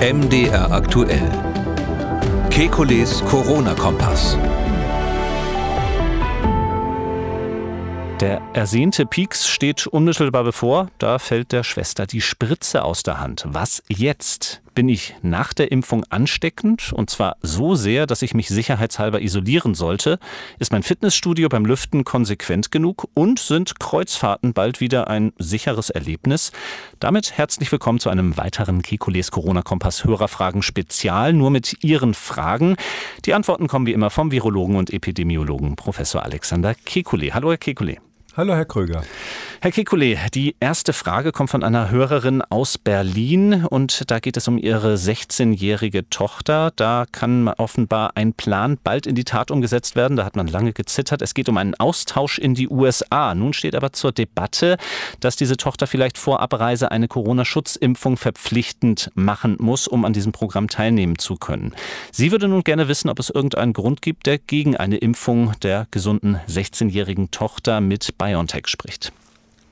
MDR aktuell. Kekules Corona-Kompass. Der ersehnte Pieks steht unmittelbar bevor. Da fällt der Schwester die Spritze aus der Hand. Was jetzt? bin ich nach der Impfung ansteckend und zwar so sehr, dass ich mich sicherheitshalber isolieren sollte? Ist mein Fitnessstudio beim Lüften konsequent genug und sind Kreuzfahrten bald wieder ein sicheres Erlebnis? Damit herzlich willkommen zu einem weiteren Kekules Corona Kompass Hörerfragen Spezial, nur mit Ihren Fragen. Die Antworten kommen wie immer vom Virologen und Epidemiologen Professor Alexander Kekulé. Hallo Herr Kekulé. Hallo, Herr Kröger. Herr Kekulé, die erste Frage kommt von einer Hörerin aus Berlin und da geht es um ihre 16-jährige Tochter. Da kann offenbar ein Plan bald in die Tat umgesetzt werden. Da hat man lange gezittert. Es geht um einen Austausch in die USA. Nun steht aber zur Debatte, dass diese Tochter vielleicht vor Abreise eine Corona-Schutzimpfung verpflichtend machen muss, um an diesem Programm teilnehmen zu können. Sie würde nun gerne wissen, ob es irgendeinen Grund gibt, der gegen eine Impfung der gesunden 16-jährigen Tochter mit bei BioNTech spricht.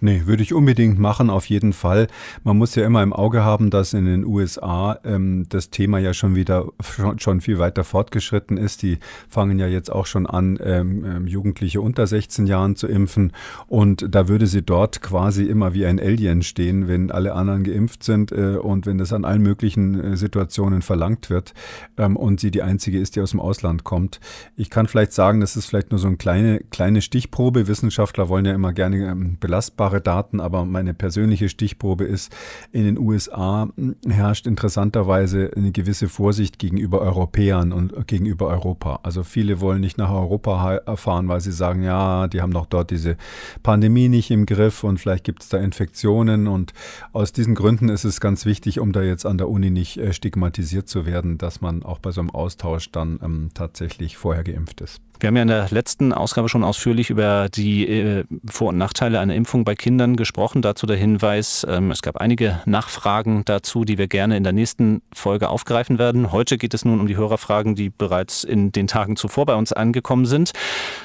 Nee, würde ich unbedingt machen, auf jeden Fall. Man muss ja immer im Auge haben, dass in den USA ähm, das Thema ja schon wieder schon, schon, viel weiter fortgeschritten ist. Die fangen ja jetzt auch schon an, ähm, ähm Jugendliche unter 16 Jahren zu impfen. Und da würde sie dort quasi immer wie ein Alien stehen, wenn alle anderen geimpft sind äh, und wenn das an allen möglichen äh, Situationen verlangt wird ähm, und sie die einzige ist, die aus dem Ausland kommt. Ich kann vielleicht sagen, das ist vielleicht nur so eine kleine, kleine Stichprobe. Wissenschaftler wollen ja immer gerne ähm, belastbare belastbare Daten, aber meine persönliche Stichprobe ist, in den USA herrscht interessanterweise eine gewisse Vorsicht gegenüber Europäern und gegenüber Europa. Also viele wollen nicht nach Europa fahren, weil sie sagen, ja, die haben doch dort diese Pandemie nicht im Griff und vielleicht gibt es da Infektionen. Und aus diesen Gründen ist es ganz wichtig, um da jetzt an der Uni nicht äh, stigmatisiert zu werden, dass man auch bei so einem Austausch dann ähm, tatsächlich vorher geimpft ist. Wir haben ja in der letzten Ausgabe schon ausführlich über die äh, Vor- und Nachteile einer Impfung bei Kindern gesprochen. Dazu der Hinweis, ähm, es gab einige Nachfragen dazu, die wir gerne in der nächsten Folge aufgreifen werden. Heute geht es nun um die Hörerfragen, die bereits in den Tagen zuvor bei uns angekommen sind.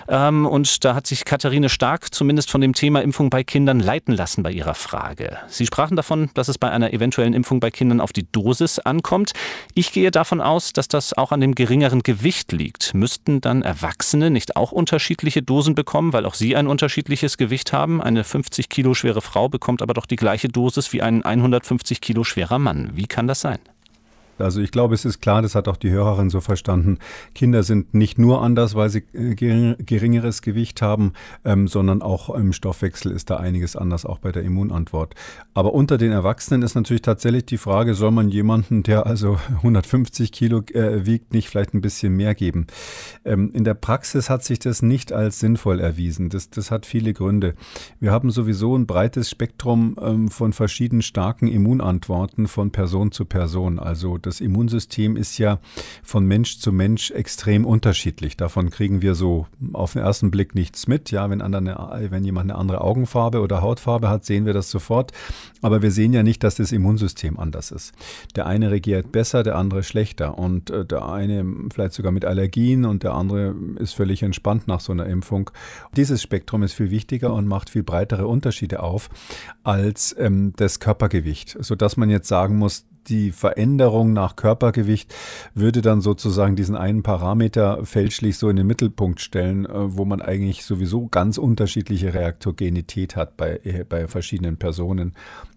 Ähm, und da hat sich Katharine Stark zumindest von dem Thema Impfung bei Kindern leiten lassen bei ihrer Frage. Sie sprachen davon, dass es bei einer eventuellen Impfung bei Kindern auf die Dosis ankommt. Ich gehe davon aus, dass das auch an dem geringeren Gewicht liegt. Müssten dann Erwachsene Erwachsene nicht auch unterschiedliche Dosen bekommen, weil auch sie ein unterschiedliches Gewicht haben? Eine 50 Kilo schwere Frau bekommt aber doch die gleiche Dosis wie ein 150 Kilo schwerer Mann. Wie kann das sein? Also ich glaube, es ist klar, das hat auch die Hörerin so verstanden. Kinder sind nicht nur anders, weil sie äh, geringeres Gewicht haben, ähm, sondern auch im Stoffwechsel ist da einiges anders, auch bei der Immunantwort. Aber unter den Erwachsenen ist natürlich tatsächlich die Frage, soll man jemanden, der also 150 Kilo äh, wiegt, nicht vielleicht ein bisschen mehr geben? Ähm, in der Praxis hat sich das nicht als sinnvoll erwiesen. Das, das hat viele Gründe. Wir haben sowieso ein breites Spektrum ähm, von verschiedenen starken Immunantworten von Person zu Person. Also das das Immunsystem ist ja von Mensch zu Mensch extrem unterschiedlich. Davon kriegen wir so auf den ersten Blick nichts mit. Ja, wenn, andere, wenn jemand eine andere Augenfarbe oder Hautfarbe hat, sehen wir das sofort. Aber wir sehen ja nicht, dass das Immunsystem anders ist. Der eine regiert besser, der andere schlechter. Und äh, der eine vielleicht sogar mit Allergien und der andere ist völlig entspannt nach so einer Impfung. Dieses Spektrum ist viel wichtiger und macht viel breitere Unterschiede auf als ähm, das Körpergewicht, sodass man jetzt sagen muss, die Veränderung nach Körpergewicht würde dann sozusagen diesen einen Parameter fälschlich so in den Mittelpunkt stellen, äh, wo man eigentlich sowieso ganz unterschiedliche Reaktogenität hat bei, äh, bei verschiedenen Personen.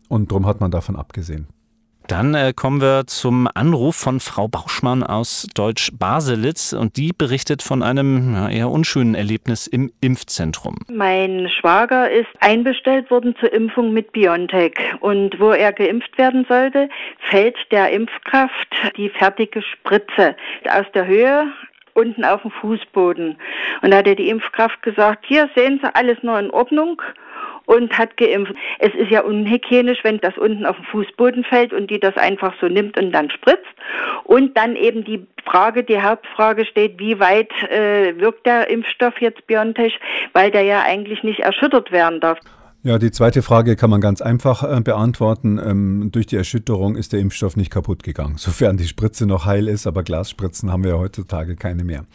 Und darum hat man davon abgesehen. Dann äh, kommen wir zum Anruf von Frau Bauschmann aus Deutsch-Baselitz und die berichtet von einem ja, eher unschönen Erlebnis im Impfzentrum. Mein Schwager ist einbestellt worden zur Impfung mit BioNTech und wo er geimpft werden sollte, fällt der Impfkraft die fertige Spritze aus der Höhe unten auf dem Fußboden. Und da hat die Impfkraft gesagt, hier sehen Sie alles noch in Ordnung und hat geimpft. Es ist ja unhygienisch, wenn das unten auf den Fußboden fällt und die das einfach so nimmt und dann spritzt. Und dann eben die Frage, die Hauptfrage steht, wie weit äh, wirkt der Impfstoff jetzt Biontech, weil der ja eigentlich nicht erschüttert werden darf. Ja, die zweite Frage kann man ganz einfach äh, beantworten. Ähm, durch die Erschütterung ist der Impfstoff nicht kaputt gegangen, sofern die Spritze noch heil ist, aber Glasspritzen haben wir ja heutzutage keine mehr.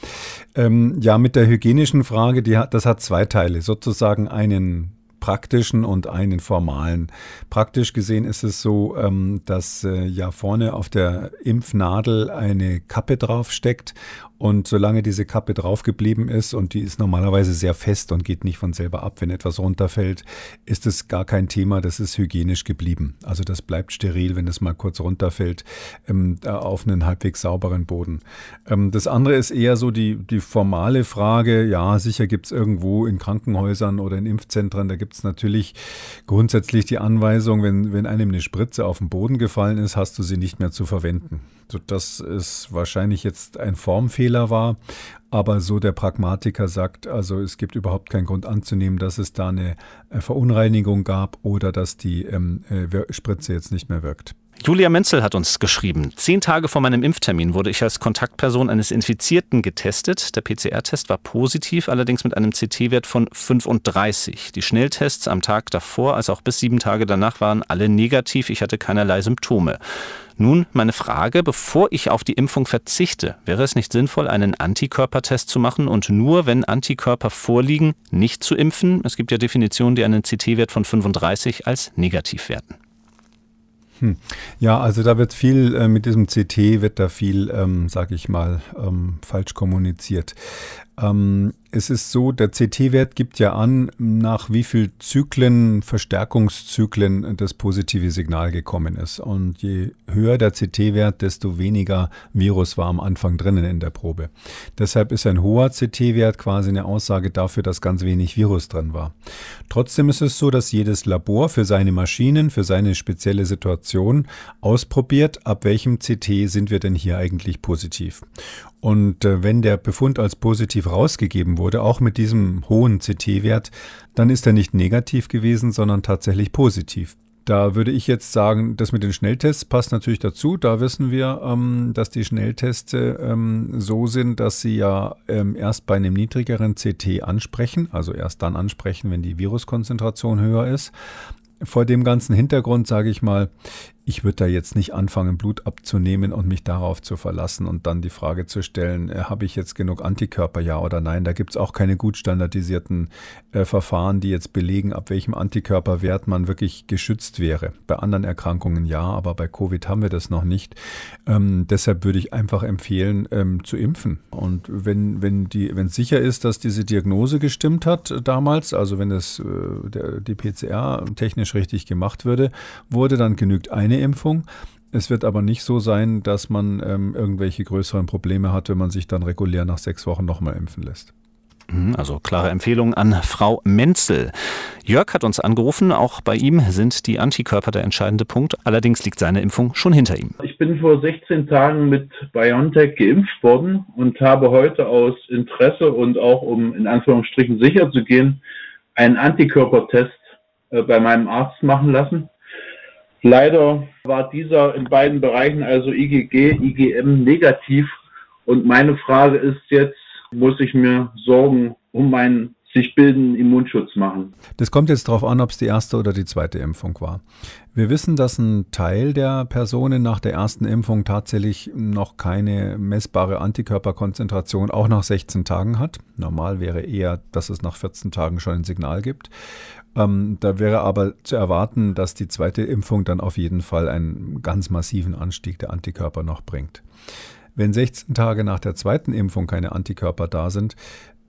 Ähm, ja, mit der hygienischen Frage, die, das hat zwei Teile. Sozusagen einen praktischen und einen formalen. Praktisch gesehen ist es so, ähm, dass äh, ja vorne auf der Impfnadel eine Kappe draufsteckt und solange diese Kappe draufgeblieben ist und die ist normalerweise sehr fest und geht nicht von selber ab, wenn etwas runterfällt, ist es gar kein Thema, das ist hygienisch geblieben. Also das bleibt steril, wenn es mal kurz runterfällt ähm, äh, auf einen halbwegs sauberen Boden. Ähm, das andere ist eher so die, die formale Frage, ja, sicher gibt es irgendwo in Krankenhäusern oder in Impfzentren, da gibt es natürlich grundsätzlich die Anweisung, wenn, wenn einem eine Spritze auf den Boden gefallen ist, hast du sie nicht mehr zu verwenden. So, das ist wahrscheinlich jetzt ein Formfehler Fehler war. Aber so der Pragmatiker sagt, also es gibt überhaupt keinen Grund anzunehmen, dass es da eine äh, Verunreinigung gab oder dass die ähm, äh, Spritze jetzt nicht mehr wirkt. Julia Menzel hat uns geschrieben, zehn Tage vor meinem Impftermin wurde ich als Kontaktperson eines Infizierten getestet. Der PCR-Test war positiv, allerdings mit einem CT-Wert von 35. Die Schnelltests am Tag davor, als auch bis sieben Tage danach, waren alle negativ. Ich hatte keinerlei Symptome. Nun meine Frage, bevor ich auf die Impfung verzichte, wäre es nicht sinnvoll, einen Antikörpertest zu machen und nur, wenn Antikörper vorliegen, nicht zu impfen? Es gibt ja Definitionen, die einen CT-Wert von 35 als negativ werten. Hm. Ja, also da wird viel äh, mit diesem CT wird da viel, ähm, sage ich mal, ähm, falsch kommuniziert. Ähm, es ist so, der CT-Wert gibt ja an, nach wie viel Zyklen, Verstärkungszyklen das positive Signal gekommen ist. Und je höher der CT-Wert, desto weniger Virus war am Anfang drinnen in der Probe. Deshalb ist ein hoher CT-Wert quasi eine Aussage dafür, dass ganz wenig Virus drin war. Trotzdem ist es so, dass jedes Labor für seine Maschinen, für seine spezielle Situation ausprobiert, ab welchem CT sind wir denn hier eigentlich positiv. Und äh, wenn der Befund als positiv rausgegeben wurde, auch mit diesem hohen CT-Wert, dann ist er nicht negativ gewesen, sondern tatsächlich positiv. Da würde ich jetzt sagen, das mit den Schnelltests passt natürlich dazu. Da wissen wir, ähm, dass die Schnellteste ähm, so sind, dass sie ja ähm, erst bei einem niedrigeren CT ansprechen, also erst dann ansprechen, wenn die Viruskonzentration höher ist. Vor dem ganzen Hintergrund sage ich mal, ich würde da jetzt nicht anfangen, Blut abzunehmen und mich darauf zu verlassen und dann die Frage zu stellen, äh, habe ich jetzt genug Antikörper, ja oder nein? Da gibt es auch keine gut standardisierten äh, Verfahren, die jetzt belegen, ab welchem Antikörperwert man wirklich geschützt wäre. Bei anderen Erkrankungen ja, aber bei Covid haben wir das noch nicht. Ähm, deshalb würde ich einfach empfehlen, ähm, zu impfen. Und wenn, wenn wenn sicher ist, dass diese Diagnose gestimmt hat äh, damals, also wenn das äh, der, die PCR technisch richtig gemacht würde, wurde, dann genügt eine eine Impfung. Es wird aber nicht so sein, dass man ähm, irgendwelche größeren Probleme hat, wenn man sich dann regulär nach sechs Wochen nochmal impfen lässt. Mhm, also klare Empfehlung an Frau Menzel. Jörg hat uns angerufen, auch bei ihm sind die Antikörper der entscheidende Punkt. Allerdings liegt seine Impfung schon hinter ihm. Ich bin vor 16 Tagen mit BioNTech geimpft worden und habe heute aus Interesse und auch um in Anführungsstrichen sicher zu gehen, einen Antikörpertest äh, bei meinem Arzt machen lassen. Leider war dieser in beiden Bereichen, also IgG, IgM, negativ. Und meine Frage ist jetzt, muss ich mir Sorgen um meinen sich bildenden Immunschutz machen. Das kommt jetzt darauf an, ob es die erste oder die zweite Impfung war. Wir wissen, dass ein Teil der Personen nach der ersten Impfung tatsächlich noch keine messbare Antikörperkonzentration auch nach 16 Tagen hat. Normal wäre eher, dass es nach 14 Tagen schon ein Signal gibt. Ähm, da wäre aber zu erwarten, dass die zweite Impfung dann auf jeden Fall einen ganz massiven Anstieg der Antikörper noch bringt. Wenn 16 Tage nach der zweiten Impfung keine Antikörper da sind,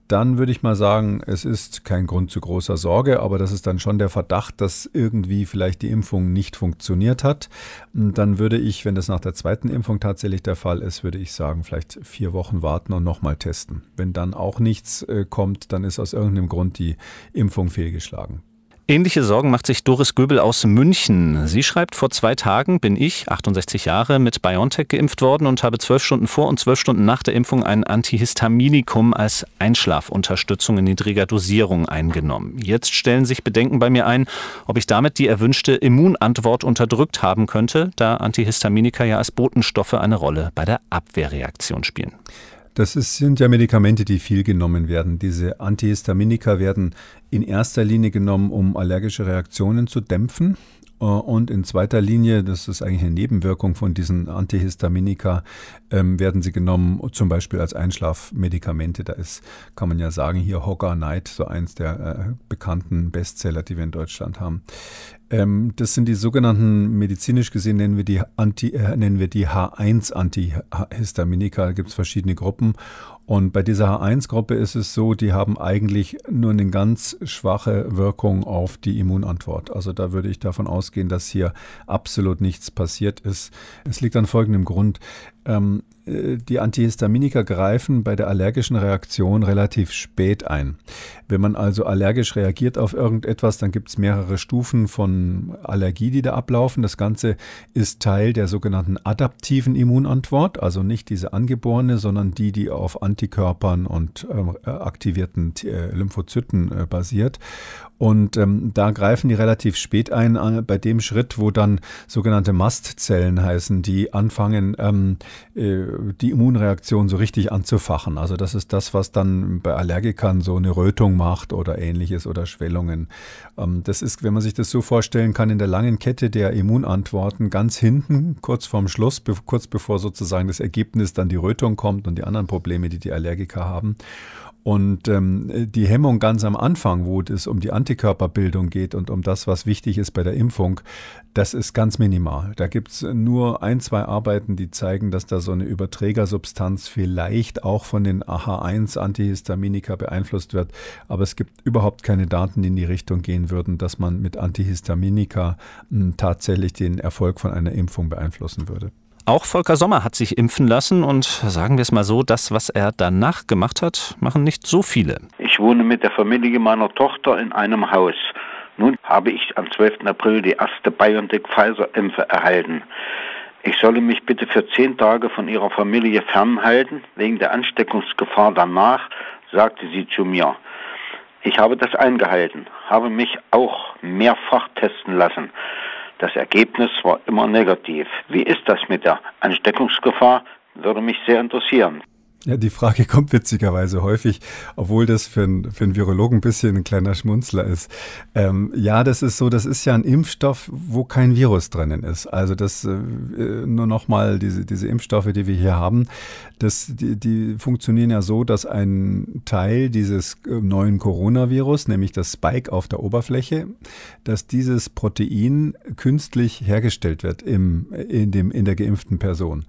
dann würde ich mal sagen, es ist kein Grund zu großer Sorge, aber das ist dann schon der Verdacht, dass irgendwie vielleicht die Impfung nicht funktioniert hat. Dann würde ich, wenn das nach der zweiten Impfung tatsächlich der Fall ist, würde ich sagen, vielleicht vier Wochen warten und nochmal testen. Wenn dann auch nichts äh, kommt, dann ist aus irgendeinem Grund die Impfung fehlgeschlagen. Ähnliche Sorgen macht sich Doris Göbel aus München. Sie schreibt, vor zwei Tagen bin ich, 68 Jahre, mit BioNTech geimpft worden und habe zwölf Stunden vor und zwölf Stunden nach der Impfung ein Antihistaminikum als Einschlafunterstützung in niedriger Dosierung eingenommen. Jetzt stellen sich Bedenken bei mir ein, ob ich damit die erwünschte Immunantwort unterdrückt haben könnte, da Antihistaminika ja als Botenstoffe eine Rolle bei der Abwehrreaktion spielen. Das ist, sind ja Medikamente, die viel genommen werden. Diese Antihistaminika werden in erster Linie genommen, um allergische Reaktionen zu dämpfen. Äh, und in zweiter Linie, das ist eigentlich eine Nebenwirkung von diesen Antihistaminika, ähm, werden sie genommen, zum Beispiel als Einschlafmedikamente. Da ist, kann man ja sagen, hier Hogger Night, so eins der äh, bekannten Bestseller, die wir in Deutschland haben. Ähm, das sind die sogenannten, medizinisch gesehen nennen wir die, Anti, äh, nennen wir die H1-Antihistaminika. Da gibt es verschiedene Gruppen. Und bei dieser H1-Gruppe ist es so, die haben eigentlich nur eine ganz schwache Wirkung auf die Immunantwort. Also da würde ich davon ausgehen, dass hier absolut nichts passiert ist. Es liegt an folgendem Grund. Ähm, äh, die Antihistaminika greifen bei der allergischen Reaktion relativ spät ein. Wenn man also allergisch reagiert auf irgendetwas, dann gibt es mehrere Stufen von Allergie, die da ablaufen. Das Ganze ist Teil der sogenannten adaptiven Immunantwort, also nicht diese angeborene, sondern die, die auf Antikörpern und ähm, äh, aktivierten äh, Lymphozyten äh, basiert. Und ähm, da greifen die relativ spät ein, äh, bei dem Schritt, wo dann sogenannte Mastzellen heißen, die anfangen, ähm, äh, die Immunreaktion so richtig anzufachen. Also das ist das, was dann bei Allergikern so eine Rötung macht oder ähnliches oder Schwellungen. Ähm, das ist, wenn man sich das so vorstellen kann, in der langen Kette der Immunantworten ganz hinten, kurz vorm Schluss, be kurz bevor sozusagen das Ergebnis dann die Rötung kommt und die anderen Probleme, die die Allergiker haben. Und ähm, die Hemmung ganz am Anfang, wo es um die Antikörperbildung geht und um das, was wichtig ist bei der Impfung, das ist ganz minimal. Da gibt es nur ein, zwei Arbeiten, die zeigen, dass da so eine Überträgersubstanz vielleicht auch von den AH1-Antihistaminika beeinflusst wird. Aber es gibt überhaupt keine Daten, die in die Richtung gehen würden, dass man mit Antihistaminika mh, hm, tatsächlich den Erfolg von einer Impfung beeinflussen würde. Auch Volker Sommer hat sich impfen lassen und sagen wir es mal so, das, was er danach gemacht hat, machen nicht so viele. Ich wohne mit der Familie meiner Tochter in einem Haus. Nun habe ich am 12. April die erste BioNTech-Pfizer-Impfe erhalten. Ich solle mich bitte für zehn Tage von ihrer Familie fernhalten, wegen der Ansteckungsgefahr danach, sagte sie zu mir. Ich habe das eingehalten, habe mich auch mehrfach testen lassen. Das Ergebnis war immer negativ. Wie ist das mit der Ansteckungsgefahr? Würde mich sehr interessieren. Ja, die Frage kommt witzigerweise häufig, obwohl das für, einen, für einen Virologen ein bisschen ein kleiner Schmunzler ist. Ähm, ja, das ist so, das ist ja ein Impfstoff, wo kein Virus drinnen ist. Also das, äh, äh nur nochmal, diese, diese Impfstoffe, die wir hier haben, das, die, die funktionieren ja so, dass ein Teil dieses äh, neuen Coronavirus, nämlich das Spike auf der Oberfläche, dass dieses Protein künstlich hergestellt wird im, in, dem, in der geimpften Person.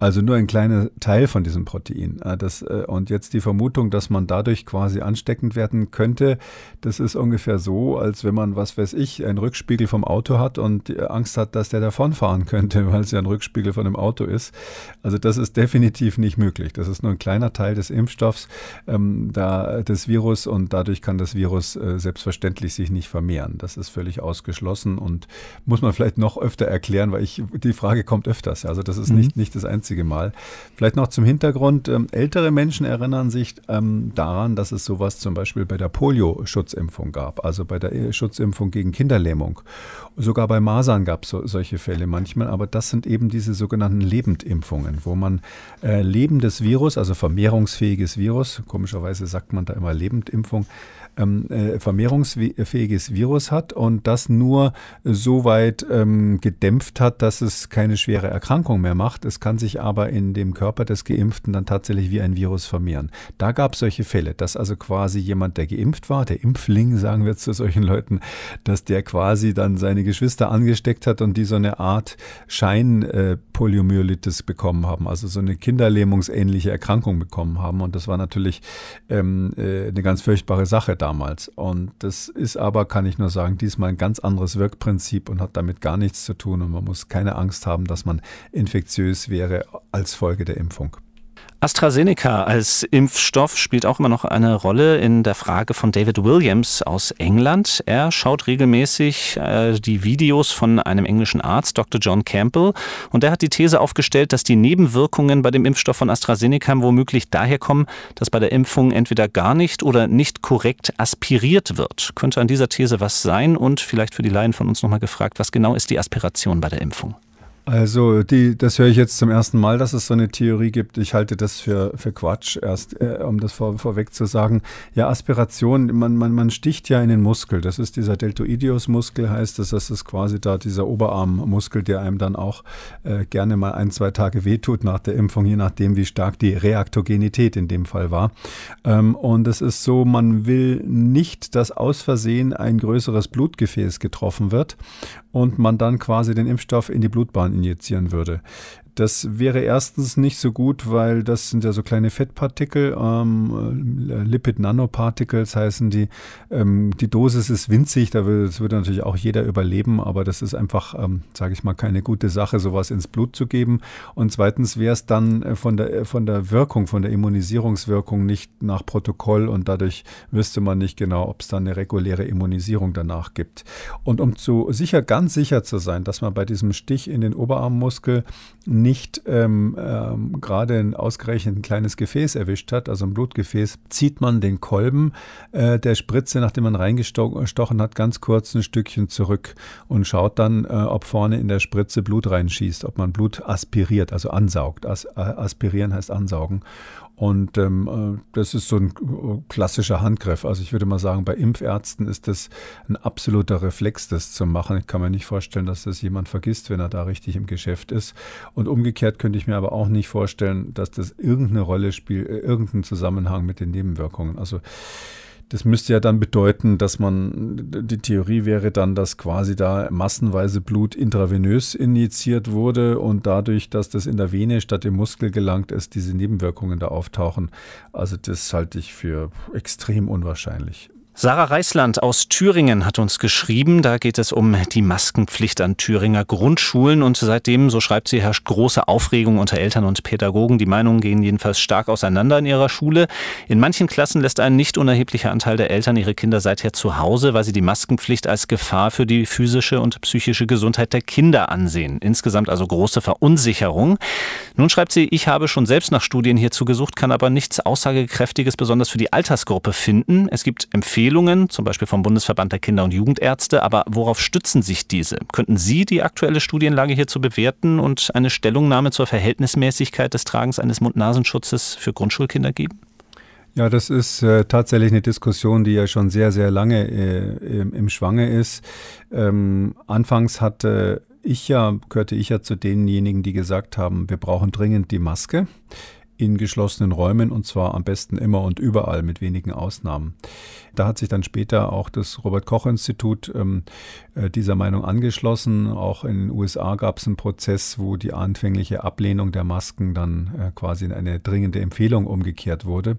Also nur ein kleiner Teil von diesem Protein. Äh, das, äh, und jetzt die Vermutung, dass man dadurch quasi ansteckend werden könnte, das ist ungefähr so, als wenn man, was weiß ich, einen Rückspiegel vom Auto hat und Angst hat, dass der davonfahren könnte, weil es ja ein Rückspiegel von dem Auto ist. Also das ist definitiv nicht möglich. Das ist nur ein kleiner Teil des Impfstoffs, ähm, da, äh, des Virus und dadurch kann das Virus äh, selbstverständlich sich nicht vermehren. Das ist völlig ausgeschlossen und muss man vielleicht noch öfter erklären, weil ich, die Frage kommt öfters. Also das ist mhm. nicht, nicht das einzige einzige Mal. Vielleicht noch zum Hintergrund. Ähm, ältere Menschen erinnern sich ähm, daran, dass es sowas zum Beispiel bei der Polio-Schutzimpfung gab, also bei der Schutzimpfung gegen Kinderlähmung. Sogar bei Masern gab es so, solche Fälle manchmal, aber das sind eben diese sogenannten Lebendimpfungen, wo man äh, lebendes Virus, also vermehrungsfähiges Virus, komischerweise sagt man da immer Lebendimpfung, ähm, äh, vermehrungsfähiges Virus hat und das nur so weit ähm, gedämpft hat, dass es keine schwere Erkrankung mehr macht. Es kann sich aber in dem Körper des Geimpften dann tatsächlich wie ein Virus vermehren. Da gab es solche Fälle, dass also quasi jemand, der geimpft war, der Impfling, sagen wir zu solchen Leuten, dass der quasi dann seine Geschwister angesteckt hat und die so eine Art Schein-Poliomyelitis äh, bekommen haben, also so eine kinderlähmungsähnliche Erkrankung bekommen haben. Und das war natürlich ähm, äh, eine ganz furchtbare Sache damals. Und das ist aber, kann ich nur sagen, diesmal ein ganz anderes Wirkprinzip und hat damit gar nichts zu tun. Und man muss keine Angst haben, dass man infektiös wäre als Folge der Impfung. AstraZeneca als Impfstoff spielt auch immer noch eine Rolle in der Frage von David Williams aus England. Er schaut regelmäßig äh, die Videos von einem englischen Arzt, Dr. John Campbell, und er hat die These aufgestellt, dass die Nebenwirkungen bei dem Impfstoff von AstraZeneca womöglich daher kommen, dass bei der Impfung entweder gar nicht oder nicht korrekt aspiriert wird. Könnte an dieser These was sein und vielleicht für die Laien von uns nochmal gefragt, was genau ist die Aspiration bei der Impfung? Also, die, das höre ich jetzt zum ersten Mal, dass es so eine Theorie gibt. Ich halte das für, für Quatsch, erst äh, um das vor, vorweg zu sagen. Ja, Aspiration, man, man, man sticht ja in den Muskel. Das ist dieser Deltoideus-Muskel, heißt das. Das ist quasi da dieser Oberarmmuskel, der einem dann auch äh, gerne mal ein, zwei Tage wehtut nach der Impfung, je nachdem, wie stark die Reaktogenität in dem Fall war. Ähm, und es ist so, man will nicht, dass aus Versehen ein größeres Blutgefäß getroffen wird und man dann quasi den Impfstoff in die Blutbahn injizieren würde, das wäre erstens nicht so gut, weil das sind ja so kleine Fettpartikel, ähm, äh, Lipid Nanoparticles heißen die. Ähm, die Dosis ist winzig, da würde, das würde natürlich auch jeder überleben, aber das ist einfach, ähm, sage ich mal, keine gute Sache, sowas ins Blut zu geben. Und zweitens wäre es dann äh, von der, äh, von der Wirkung, von der Immunisierungswirkung nicht nach Protokoll und dadurch wüsste man nicht genau, ob es dann eine reguläre Immunisierung danach gibt. Und um zu sicher, ganz sicher zu sein, dass man bei diesem Stich in den Oberarmmuskel nicht nicht ähm, ähm, gerade ein ausgerechnet kleines Gefäß erwischt hat, also ein Blutgefäß, zieht man den Kolben äh, der Spritze, nachdem man reingestochen hat, ganz kurz ein Stückchen zurück und schaut dann, äh, ob vorne in der Spritze Blut reinschießt, ob man Blut aspiriert, also ansaugt. As äh, aspirieren heißt ansaugen. Und ähm, äh, das ist so ein äh, klassischer Handgriff. Also ich würde mal sagen, bei Impfärzten ist das ein absoluter Reflex, das zu machen. Ich kann mir nicht vorstellen, dass das jemand vergisst, wenn er da richtig im Geschäft ist. Und umgekehrt könnte ich mir aber auch nicht vorstellen, dass das irgendeine Rolle spielt, äh, irgendeinen Zusammenhang mit den Nebenwirkungen. Also das müsste ja dann bedeuten, dass man, die Theorie wäre dann, dass quasi da massenweise Blut intravenös injiziert wurde und dadurch, dass das in der Vene statt im Muskel gelangt ist, diese Nebenwirkungen da auftauchen. Also das halte ich für extrem unwahrscheinlich. Sarah Reisland aus Thüringen hat uns geschrieben, da geht es um die Maskenpflicht an Thüringer Grundschulen und seitdem, so schreibt sie, herrscht große Aufregung unter Eltern und Pädagogen. Die Meinungen gehen jedenfalls stark auseinander in ihrer Schule. In manchen Klassen lässt ein nicht unerheblicher Anteil der Eltern ihre Kinder seither zu Hause, weil sie die Maskenpflicht als Gefahr für die physische und psychische Gesundheit der Kinder ansehen. Insgesamt also große Verunsicherung. Nun schreibt sie, ich habe schon selbst nach Studien hierzu gesucht, kann aber nichts Aussagekräftiges besonders für die Altersgruppe finden. Es gibt Empfehlungen, Empfehlungen, zum Beispiel vom Bundesverband der Kinder- und Jugendärzte, aber worauf stützen sich diese? Könnten Sie die aktuelle Studienlage hierzu bewerten und eine Stellungnahme zur Verhältnismäßigkeit des Tragens eines Mund-Nasen-Schutzes für Grundschulkinder geben? Ja, das ist äh, tatsächlich eine Diskussion, die ja schon sehr, sehr lange äh, im, im, Schwange ist. Ähm, anfangs hatte ich ja, gehörte ich ja zu denjenigen, die gesagt haben, wir brauchen dringend die Maske in geschlossenen Räumen und zwar am besten immer und überall mit wenigen Ausnahmen. Da hat sich dann später auch das Robert-Koch-Institut ähm, äh, dieser Meinung angeschlossen. Auch in den USA gab es einen Prozess, wo die anfängliche Ablehnung der Masken dann äh, quasi in eine dringende Empfehlung umgekehrt wurde.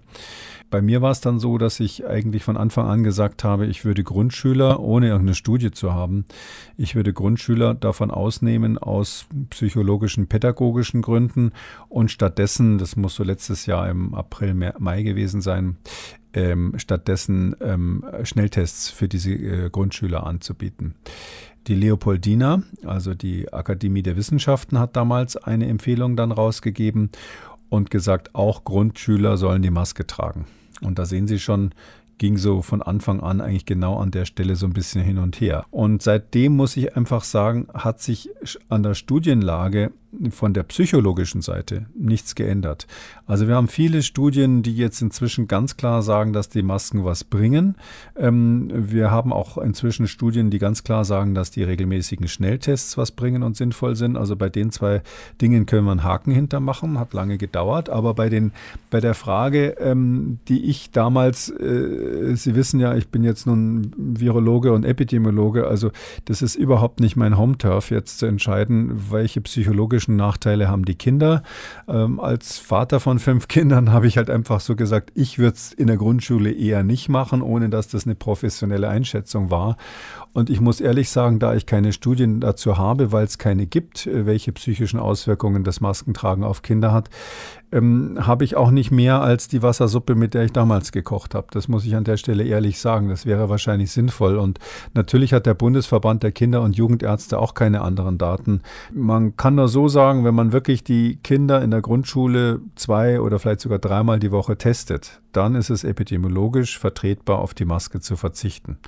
Bei mir war es dann so, dass ich eigentlich von Anfang an gesagt habe, ich würde Grundschüler, ohne irgendeine Studie zu haben, ich würde Grundschüler davon ausnehmen aus psychologischen, pädagogischen Gründen und stattdessen, das muss so letztes Jahr im April, Mai gewesen sein, ähm, stattdessen ähm, Schnelltests für diese äh, Grundschüler anzubieten. Die Leopoldina, also die Akademie der Wissenschaften, hat damals eine Empfehlung dann rausgegeben und gesagt, auch Grundschüler sollen die Maske tragen. Und da sehen Sie schon, ging so von Anfang an eigentlich genau an der Stelle so ein bisschen hin und her. Und seitdem muss ich einfach sagen, hat sich an der Studienlage von der psychologischen Seite nichts geändert. Also wir haben viele Studien, die jetzt inzwischen ganz klar sagen, dass die Masken was bringen. Ähm, wir haben auch inzwischen Studien, die ganz klar sagen, dass die regelmäßigen Schnelltests was bringen und sinnvoll sind. Also bei den zwei Dingen können wir einen Haken hintermachen, hat lange gedauert. Aber bei, den, bei der Frage, ähm, die ich damals, äh, Sie wissen ja, ich bin jetzt nun Virologe und Epidemiologe, also das ist überhaupt nicht mein Home-Turf jetzt zu entscheiden, welche psychologische ökologischen Nachteile haben die Kinder. Ähm, als Vater von fünf Kindern habe ich halt einfach so gesagt, ich würde es in der Grundschule eher nicht machen, ohne dass das eine professionelle Einschätzung war. Und ich muss ehrlich sagen, da ich keine Studien dazu habe, weil es keine gibt, äh, welche psychischen Auswirkungen das Maskentragen auf Kinder hat, ähm, habe ich auch nicht mehr als die Wassersuppe, mit der ich damals gekocht habe. Das muss ich an der Stelle ehrlich sagen. Das wäre wahrscheinlich sinnvoll. Und natürlich hat der Bundesverband der Kinder- und Jugendärzte auch keine anderen Daten. Man kann nur so sagen, wenn man wirklich die Kinder in der Grundschule zwei oder vielleicht sogar dreimal die Woche testet, dann ist es epidemiologisch vertretbar, auf die Maske zu verzichten.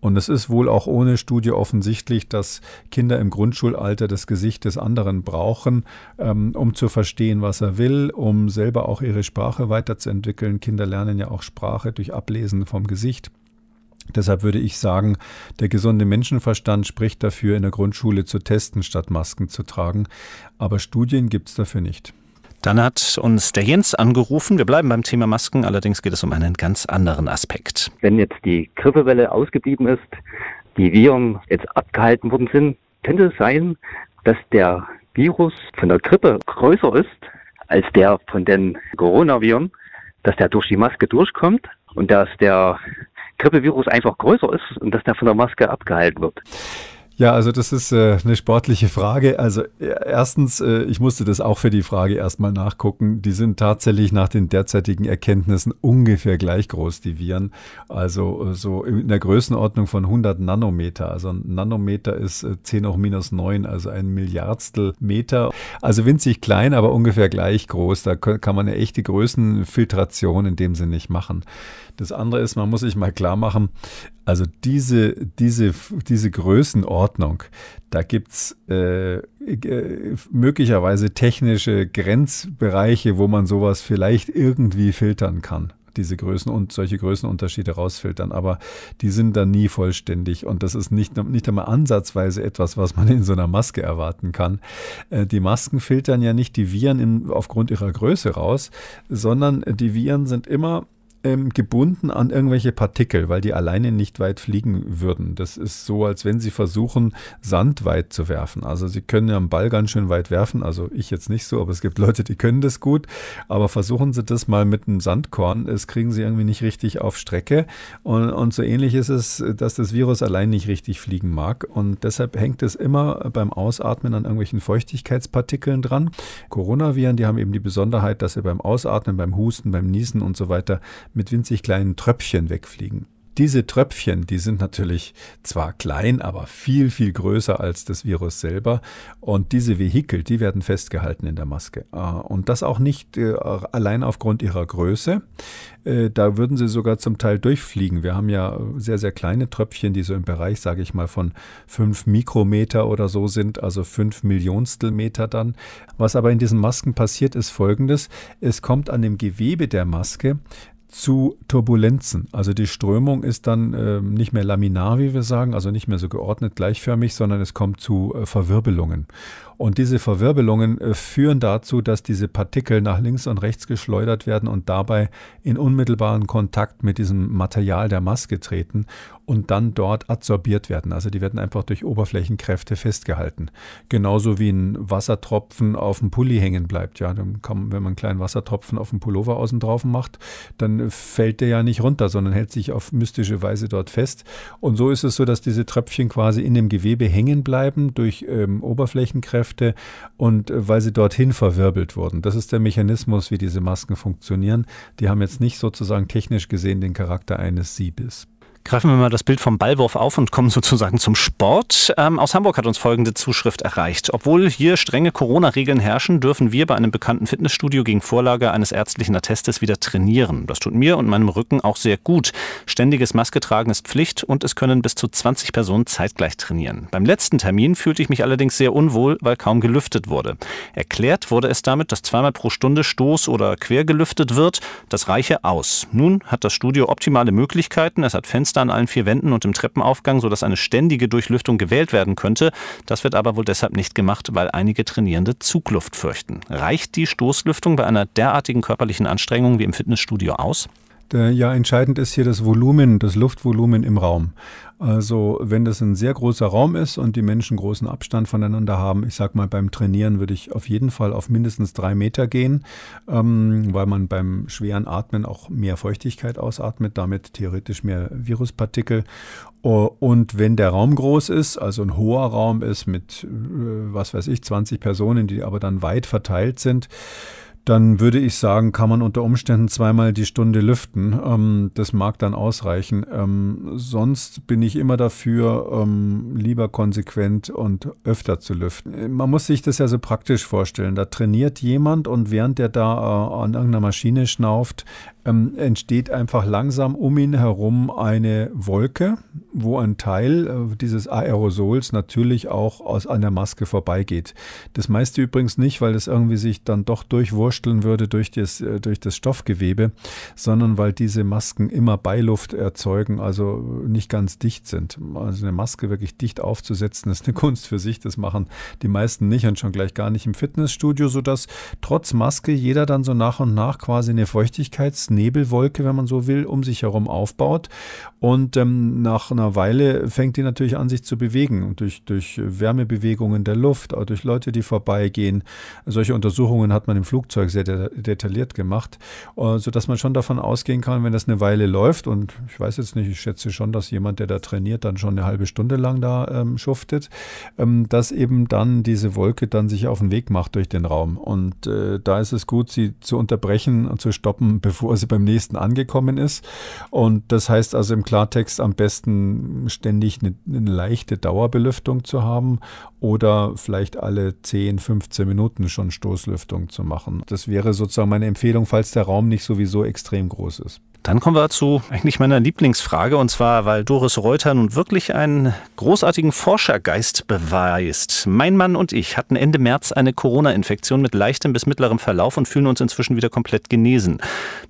Und es ist wohl auch ohne Studie offensichtlich, dass Kinder im Grundschulalter das Gesicht des anderen brauchen, ähm, um zu verstehen, was er will, um selber auch ihre Sprache weiterzuentwickeln. Kinder lernen ja auch Sprache durch Ablesen vom Gesicht. Deshalb würde ich sagen, der gesunde Menschenverstand spricht dafür, in der Grundschule zu testen, statt Masken zu tragen. Aber Studien gibt es dafür nicht. Dann hat uns der Jens angerufen. Wir bleiben beim Thema Masken, allerdings geht es um einen ganz anderen Aspekt. Wenn jetzt die Grippewelle ausgeblieben ist, die Viren jetzt abgehalten worden sind, könnte es sein, dass der Virus von der Grippe größer ist als der von den Coronaviren, dass der durch die Maske durchkommt und dass der Grippevirus einfach größer ist und dass der von der Maske abgehalten wird. Ja, also das ist äh, eine sportliche Frage. Also e, erstens, äh, ich musste das auch für die Frage erstmal nachgucken. Die sind tatsächlich nach den derzeitigen Erkenntnissen ungefähr gleich groß, die Viren. Also äh, so in der Größenordnung von 100 Nanometer. Also ein Nanometer ist äh, 10 hoch minus 9, also ein Milliardstel Meter. Also winzig klein, aber ungefähr gleich groß. Da kann man eine echte Größenfiltration in dem Sinne nicht machen. Das andere ist, man muss sich mal klar machen, also diese, diese, diese Größenordnung, Ordnung. Da gibt es äh, äh, möglicherweise technische Grenzbereiche, wo man sowas vielleicht irgendwie filtern kann diese Größen und solche Größenunterschiede rausfiltern, aber die sind dann nie vollständig und das ist nicht, nicht einmal ansatzweise etwas, was man in so einer Maske erwarten kann. Äh, die Masken filtern ja nicht die Viren in, aufgrund ihrer Größe raus, sondern die Viren sind immer ähm, gebunden an irgendwelche Partikel, weil die alleine nicht weit fliegen würden. Das ist so, als wenn sie versuchen, Sand weit zu werfen. Also sie können ja einen Ball ganz schön weit werfen. Also ich jetzt nicht so, aber es gibt Leute, die können das gut. Aber versuchen sie das mal mit einem Sandkorn, das kriegen sie irgendwie nicht richtig auf Strecke. Und, und so ähnlich ist es, dass das Virus allein nicht richtig fliegen mag. Und deshalb hängt es immer beim Ausatmen an irgendwelchen Feuchtigkeitspartikeln dran. Coronaviren, die haben eben die Besonderheit, dass sie beim Ausatmen, beim Husten, beim Niesen und so weiter mit winzig kleinen Tröpfchen wegfliegen. Diese Tröpfchen, die sind natürlich zwar klein, aber viel, viel größer als das Virus selber. Und diese Vehikel, die werden festgehalten in der Maske. Ah, und das auch nicht äh, allein aufgrund ihrer Größe. Äh, da würden sie sogar zum Teil durchfliegen. Wir haben ja sehr, sehr kleine Tröpfchen, die so im Bereich, sage ich mal, von fünf Mikrometer oder so sind, also fünf Millionstel Meter dann. Was aber in diesen Masken passiert, ist folgendes. Es kommt an dem Gewebe der Maske zu Turbulenzen. Also die Strömung ist dann äh, nicht mehr laminar, wie wir sagen, also nicht mehr so geordnet gleichförmig, sondern es kommt zu äh, Verwirbelungen. Und diese Verwirbelungen äh, führen dazu, dass diese Partikel nach links und rechts geschleudert werden und dabei in unmittelbaren Kontakt mit diesem Material der Maske treten und dann dort adsorbiert werden. Also die werden einfach durch Oberflächenkräfte festgehalten. Genauso wie ein Wassertropfen auf dem Pulli hängen bleibt. Ja, dann kann, wenn man einen kleinen Wassertropfen auf dem Pullover außen drauf macht, dann äh, fällt der ja nicht runter, sondern hält sich auf mystische Weise dort fest. Und so ist es so, dass diese Tröpfchen quasi in dem Gewebe hängen bleiben durch ähm, Oberflächenkräfte Kräfte und äh, weil sie dorthin verwirbelt wurden. Das ist der Mechanismus, wie diese Masken funktionieren. Die haben jetzt nicht sozusagen technisch gesehen den Charakter eines Siebes. Greifen wir mal das Bild vom Ballwurf auf und kommen sozusagen zum Sport. Ähm, aus Hamburg hat uns folgende Zuschrift erreicht. Obwohl hier strenge Corona-Regeln herrschen, dürfen wir bei einem bekannten Fitnessstudio gegen Vorlage eines ärztlichen Attestes wieder trainieren. Das tut mir und meinem Rücken auch sehr gut. Ständiges Masketragen ist Pflicht und es können bis zu 20 Personen zeitgleich trainieren. Beim letzten Termin fühlte ich mich allerdings sehr unwohl, weil kaum gelüftet wurde. Erklärt wurde es damit, dass zweimal pro Stunde Stoß oder quer gelüftet wird. Das reiche aus. Nun hat das Studio optimale Möglichkeiten. Es hat Fenster Fenster an allen vier Wänden und im Treppenaufgang, sodass eine ständige Durchlüftung gewählt werden könnte. Das wird aber wohl deshalb nicht gemacht, weil einige Trainierende Zugluft fürchten. Reicht die Stoßlüftung bei einer derartigen körperlichen Anstrengung wie im Fitnessstudio aus? Äh, ja, entscheidend ist hier das Volumen, das Luftvolumen im Raum. Also wenn das ein sehr großer Raum ist und die Menschen großen Abstand voneinander haben, ich sag mal, beim Trainieren würde ich auf jeden Fall auf mindestens drei Meter gehen, ähm, weil man beim schweren Atmen auch mehr Feuchtigkeit ausatmet, damit theoretisch mehr Viruspartikel. Und wenn der Raum groß ist, also ein hoher Raum ist mit, äh, was weiß ich, 20 Personen, die aber dann weit verteilt sind, dann würde ich sagen, kann man unter Umständen zweimal die Stunde lüften. Ähm, das mag dann ausreichen. Ähm, sonst bin ich immer dafür, ähm, lieber konsequent und öfter zu lüften. Äh, man muss sich das ja so praktisch vorstellen. Da trainiert jemand und während der da äh, an irgendeiner Maschine schnauft, ähm, entsteht einfach langsam um ihn herum eine Wolke wo ein Teil äh, dieses Aerosols natürlich auch aus der Maske vorbeigeht. Das meiste übrigens nicht, weil es irgendwie sich dann doch durchwursteln würde durch das, äh, durch das Stoffgewebe, sondern weil diese Masken immer Beiluft erzeugen, also nicht ganz dicht sind. Also eine Maske wirklich dicht aufzusetzen, ist eine Kunst für sich. Das machen die meisten nicht und schon gleich gar nicht im Fitnessstudio, sodass trotz Maske jeder dann so nach und nach quasi eine Feuchtigkeitsnebelwolke, wenn man so will, um sich herum aufbaut. Und ähm, nach einer einer Weile fängt die natürlich an, sich zu bewegen und durch, durch Wärmebewegungen der Luft, auch durch Leute, die vorbeigehen. Solche Untersuchungen hat man im Flugzeug sehr de detailliert gemacht, äh, sodass man schon davon ausgehen kann, wenn das eine Weile läuft und ich weiß jetzt nicht, ich schätze schon, dass jemand, der da trainiert, dann schon eine halbe Stunde lang da ähm, schuftet, ähm, dass eben dann diese Wolke dann sich auf den Weg macht durch den Raum. Und äh, da ist es gut, sie zu unterbrechen und zu stoppen, bevor sie beim nächsten angekommen ist. Und das heißt also im Klartext am besten ständig eine, eine, leichte Dauerbelüftung zu haben oder vielleicht alle 10, 15 Minuten schon Stoßlüftung zu machen. Das wäre sozusagen meine Empfehlung, falls der Raum nicht sowieso extrem groß ist. Dann kommen wir zu eigentlich meiner Lieblingsfrage und zwar, weil Doris Reuter nun wirklich einen großartigen Forschergeist beweist. Mein Mann und ich hatten Ende März eine Corona-Infektion mit leichtem bis mittlerem Verlauf und fühlen uns inzwischen wieder komplett genesen.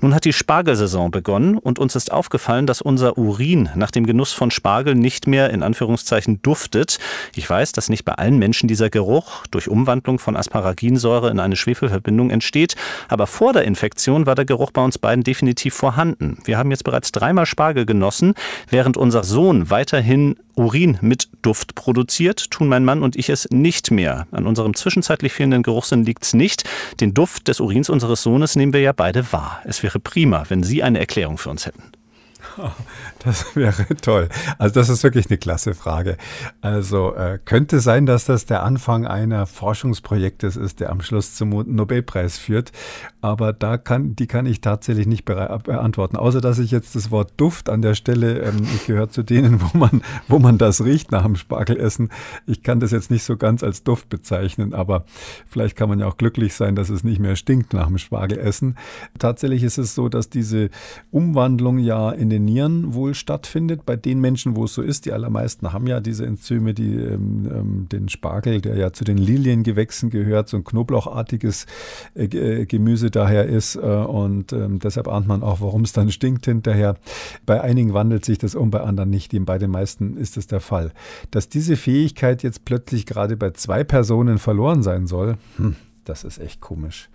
Nun hat die Spargelsaison begonnen und uns ist aufgefallen, dass unser Urin nach dem Genuss von Spargel nicht mehr in Anführungszeichen duftet. Ich weiß, dass nicht bei allen Menschen dieser Geruch durch Umwandlung von Asparaginsäure in eine Schwefelverbindung entsteht, aber vor der Infektion war der Geruch bei uns beiden definitiv vorhanden werden. Wir haben jetzt bereits dreimal Spargel genossen. Während unser Sohn weiterhin Urin mit Duft produziert, tun mein Mann und ich es nicht mehr. An unserem zwischenzeitlich fehlenden Geruchssinn liegt es nicht. Den Duft des Urins unseres Sohnes nehmen wir ja beide wahr. Es wäre prima, wenn Sie eine Erklärung für uns hätten. Das wäre toll. Also das ist wirklich eine klasse Frage. Also äh, könnte sein, dass das der Anfang einer Forschungsprojektes ist, der am Schluss zum Nobelpreis führt. Aber da kann, die kann ich tatsächlich nicht äh, beantworten. Außer dass ich jetzt das Wort Duft an der Stelle, ähm, ich gehöre zu denen, wo man, wo man das riecht nach dem Spargelessen. Ich kann das jetzt nicht so ganz als Duft bezeichnen, aber vielleicht kann man ja auch glücklich sein, dass es nicht mehr stinkt nach dem Spargelessen. Tatsächlich ist es so, dass diese Umwandlung ja in in den Nieren wohl stattfindet. Bei den Menschen, wo es so ist, die allermeisten haben ja diese Enzyme, die ähm, ähm den Spargel, der ja zu den Liliengewächsen gehört, so ein knoblauchartiges äh, äh Gemüse daher ist. Äh, und äh, deshalb ahnt man auch, warum es dann stinkt hinterher. Bei einigen wandelt sich das um, bei anderen nicht. Bei den meisten ist es der Fall. Dass diese Fähigkeit jetzt plötzlich gerade bei zwei Personen verloren sein soll, hm, das ist echt komisch.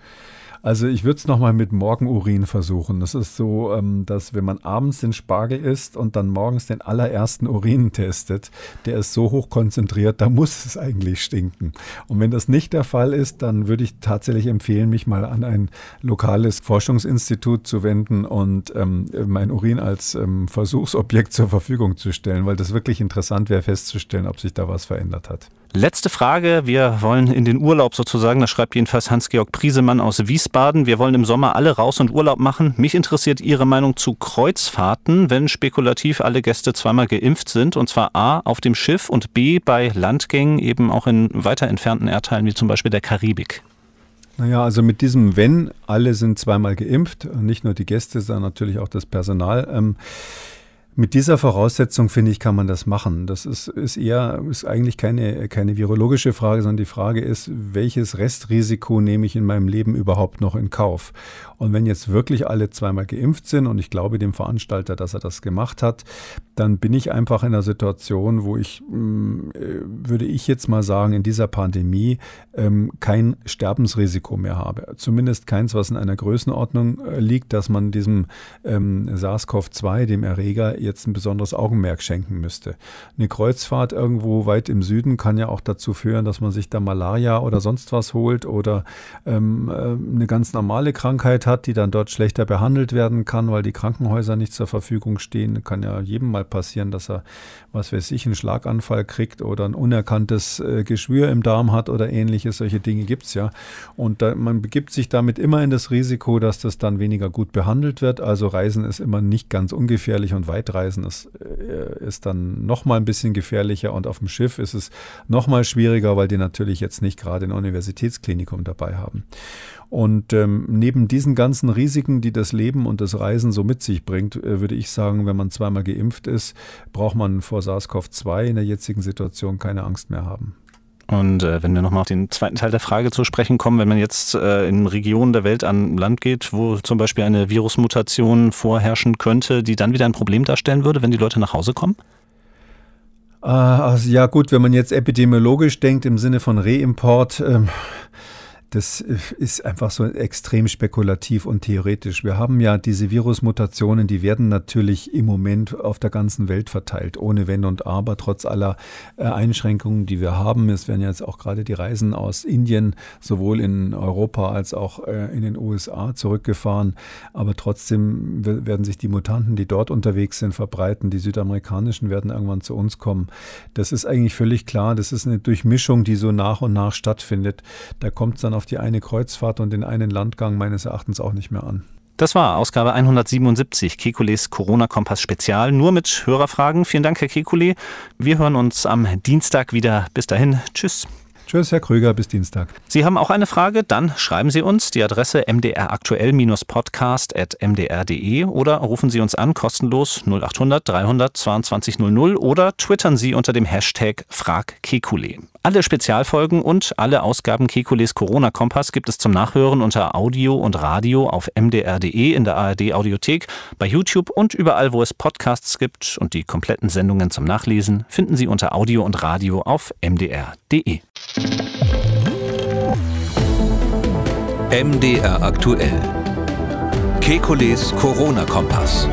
Also ich würde es nochmal mit Morgenurin versuchen. Das ist so, ähm, dass wenn man abends den Spargel isst und dann morgens den allerersten Urin testet, der ist so hoch konzentriert, da muss es eigentlich stinken. Und wenn das nicht der Fall ist, dann würde ich tatsächlich empfehlen, mich mal an ein lokales Forschungsinstitut zu wenden und ähm, mein Urin als ähm, Versuchsobjekt zur Verfügung zu stellen, weil das wirklich interessant wäre, festzustellen, ob sich da was verändert hat. Letzte Frage. Wir wollen in den Urlaub sozusagen. Das schreibt jedenfalls Hans-Georg Priesemann aus Wiesbaden. Wir wollen im Sommer alle raus und Urlaub machen. Mich interessiert Ihre Meinung zu Kreuzfahrten, wenn spekulativ alle Gäste zweimal geimpft sind. Und zwar A. auf dem Schiff und B. bei Landgängen eben auch in weiter entfernten Erdteilen wie zum Beispiel der Karibik. Naja, also mit diesem Wenn, alle sind zweimal geimpft, nicht nur die Gäste, sondern natürlich auch das Personal. Ähm, mit dieser Voraussetzung, finde ich, kann man das machen. Das ist, ist eher, ist eigentlich keine, keine virologische Frage, sondern die Frage ist, welches Restrisiko nehme ich in meinem Leben überhaupt noch in Kauf? Und wenn jetzt wirklich alle zweimal geimpft sind und ich glaube dem Veranstalter, dass er das gemacht hat, dann bin ich einfach in einer Situation, wo ich, mm, äh, würde ich jetzt mal sagen, in dieser Pandemie ähm, kein Sterbensrisiko mehr habe. Zumindest keins, was in einer Größenordnung äh, liegt, dass man diesem ähm, SARS-CoV-2, dem Erreger, jetzt ein besonderes Augenmerk schenken müsste. Eine Kreuzfahrt irgendwo weit im Süden kann ja auch dazu führen, dass man sich da Malaria oder sonst was holt oder ähm, äh, eine ganz normale Krankheit hat, die dann dort schlechter behandelt werden kann, weil die Krankenhäuser nicht zur Verfügung stehen. Kann ja jedem mal passieren, dass er, was weiß ich, einen Schlaganfall kriegt oder ein unerkanntes äh, Geschwür im Darm hat oder ähnliches. Solche Dinge gibt es ja. Und da, man begibt sich damit immer in das Risiko, dass das dann weniger gut behandelt wird. Also Reisen ist immer nicht ganz ungefährlich und weit Weltreisen ist, äh, ist dann mal ein bisschen gefährlicher und auf dem Schiff ist es noch mal schwieriger, weil die natürlich jetzt nicht gerade ein Universitätsklinikum dabei haben. Und ähm, neben diesen ganzen Risiken, die das Leben und das Reisen so mit sich bringt, äh, würde ich sagen, wenn man zweimal geimpft ist, braucht man vor SARS-CoV-2 in der jetzigen Situation keine Angst mehr haben. Und äh, wenn wir nochmal auf den zweiten Teil der Frage zu sprechen kommen, wenn man jetzt äh, in Regionen der Welt an Land geht, wo zum Beispiel eine Virusmutation vorherrschen könnte, die dann wieder ein Problem darstellen würde, wenn die Leute nach Hause kommen? Äh, also, ja gut, wenn man jetzt epidemiologisch denkt im Sinne von Reimport, ähm, das ist einfach so extrem spekulativ und theoretisch. Wir haben ja diese Virusmutationen, die werden natürlich im Moment auf der ganzen Welt verteilt, ohne Wenn und Aber, trotz aller äh, Einschränkungen, die wir haben. Es werden jetzt auch gerade die Reisen aus Indien sowohl in Europa als auch äh, in den USA zurückgefahren. Aber trotzdem werden sich die Mutanten, die dort unterwegs sind, verbreiten. Die südamerikanischen werden irgendwann zu uns kommen. Das ist eigentlich völlig klar. Das ist eine Durchmischung, die so nach und nach stattfindet. Da kommt es dann auf auf die eine Kreuzfahrt und den einen Landgang meines Erachtens auch nicht mehr an. Das war Ausgabe 177, Kekules Corona-Kompass Spezial, nur mit Hörerfragen. Vielen Dank, Herr Kekule. Wir hören uns am Dienstag wieder. Bis dahin, tschüss. Tschüss, Herr Kröger, bis Dienstag. Sie haben auch eine Frage? Dann schreiben Sie uns. Die Adresse mdraktuell-podcast.mdr.de oder rufen Sie uns an, kostenlos 0800 300 2200 oder twittern Sie unter dem Hashtag FragKekule. Alle Spezialfolgen und alle Ausgaben Kekules Corona-Kompass gibt es zum Nachhören unter Audio und Radio auf mdr.de in der ARD-Audiothek, bei YouTube und überall, wo es Podcasts gibt. Und die kompletten Sendungen zum Nachlesen finden Sie unter Audio und Radio auf mdr.de. MDR aktuell. Kekules Corona-Kompass.